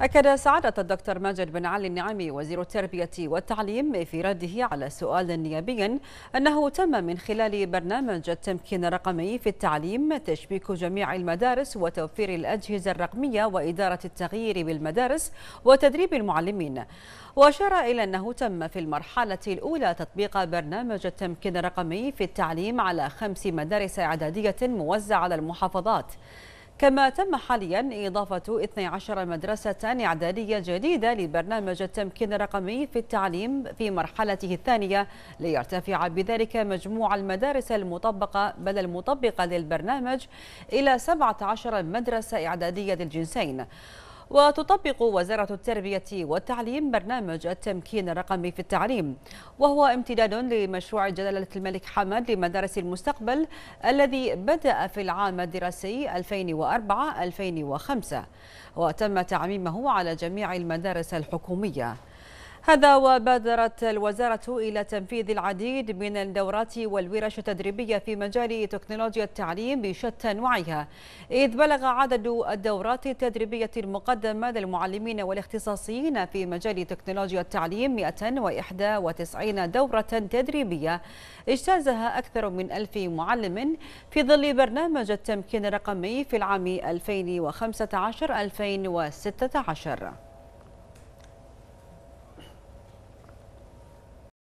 أكد سعادة الدكتور ماجد بن علي النعمي وزير التربية والتعليم في رده على سؤال نيابي أنه تم من خلال برنامج التمكين الرقمي في التعليم تشبيك جميع المدارس وتوفير الأجهزة الرقمية وإدارة التغيير بالمدارس وتدريب المعلمين وأشار إلى أنه تم في المرحلة الأولى تطبيق برنامج التمكين الرقمي في التعليم على خمس مدارس إعدادية موزعة على المحافظات كما تم حاليا إضافة 12 مدرسة إعدادية جديدة لبرنامج التمكين الرقمي في التعليم في مرحلته الثانية ليرتفع بذلك مجموع المدارس المطبقة بل المطبقة للبرنامج إلى 17 مدرسة إعدادية للجنسين وتطبق وزارة التربية والتعليم برنامج التمكين الرقمي في التعليم وهو امتداد لمشروع جلالة الملك حمد لمدارس المستقبل الذي بدأ في العام الدراسي 2004-2005 وتم تعميمه على جميع المدارس الحكومية هذا وبادرت الوزارة إلى تنفيذ العديد من الدورات والورش التدريبية في مجال تكنولوجيا التعليم بشتى أنواعها إذ بلغ عدد الدورات التدريبية المقدمة للمعلمين والاختصاصيين في مجال تكنولوجيا التعليم 191 دورة تدريبية اجتازها أكثر من 1000 معلم في ظل برنامج التمكين الرقمي في العام 2015-2016